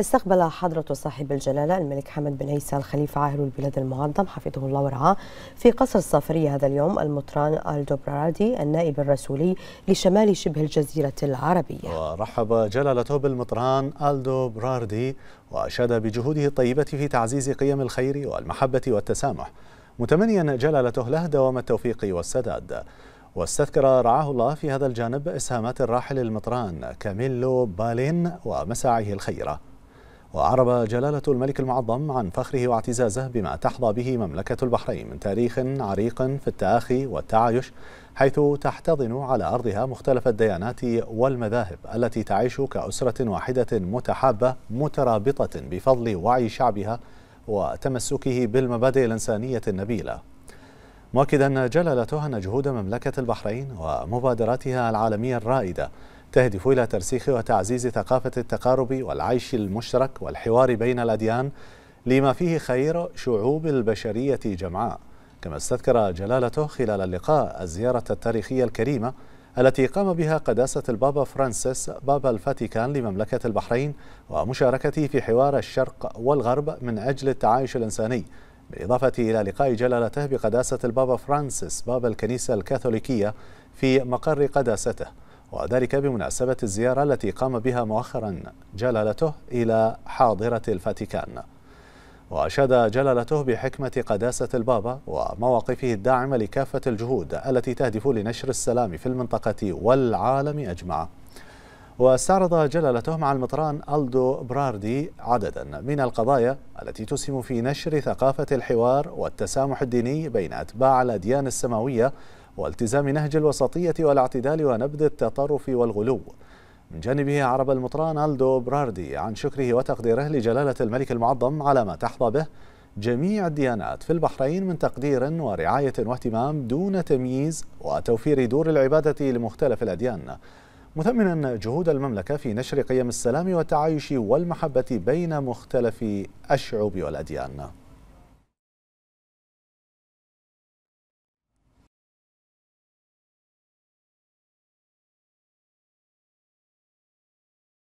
استقبل حضرة صاحب الجلالة الملك حمد بن عيسى الخليفة عاهل البلاد المعظم حفظه الله ورعاه في قصر الصافرية هذا اليوم المطران الدبرادي النائب الرسولي لشمال شبه الجزيرة العربية ورحب جلالته بالمطران ألدو براردي وأشاد بجهوده الطيبة في تعزيز قيم الخير والمحبة والتسامح متمنيا جلالته له دوام التوفيق والسداد واستذكر رعاه الله في هذا الجانب إسهامات الراحل المطران كاميلو بالين ومساعيه الخيره وأعرب جلالة الملك المعظم عن فخره واعتزازه بما تحظى به مملكة البحرين من تاريخ عريق في التآخي والتعايش حيث تحتضن على أرضها مختلف الديانات والمذاهب التي تعيش كأسرة واحدة متحابة مترابطة بفضل وعي شعبها وتمسكه بالمبادئ الإنسانية النبيلة مؤكدا جلالته أن جهود مملكة البحرين ومبادراتها العالمية الرائدة تهدف إلى ترسيخ وتعزيز ثقافة التقارب والعيش المشترك والحوار بين الأديان لما فيه خير شعوب البشرية جمعاء كما استذكر جلالته خلال اللقاء الزيارة التاريخية الكريمة التي قام بها قداسة البابا فرانسيس بابا الفاتيكان لمملكة البحرين ومشاركته في حوار الشرق والغرب من أجل التعايش الإنساني بالإضافة إلى لقاء جلالته بقداسة البابا فرانسيس بابا الكنيسة الكاثوليكية في مقر قداسته وذلك بمناسبة الزيارة التي قام بها مؤخرا جلالته إلى حاضرة الفاتيكان وأشاد جلالته بحكمة قداسة البابا ومواقفه الداعمة لكافة الجهود التي تهدف لنشر السلام في المنطقة والعالم أجمع واستعرض جلالته مع المطران ألدو براردي عددا من القضايا التي تسهم في نشر ثقافة الحوار والتسامح الديني بين أتباع الأديان السماوية والتزام نهج الوسطية والاعتدال ونبذ التطرف والغلو من جانبه عرب المطران ألدو براردي عن شكره وتقديره لجلالة الملك المعظم على ما تحظى به جميع الديانات في البحرين من تقدير ورعاية واهتمام دون تمييز وتوفير دور العبادة لمختلف الأديان مثمنا جهود المملكة في نشر قيم السلام والتعايش والمحبة بين مختلف الشعوب والأديان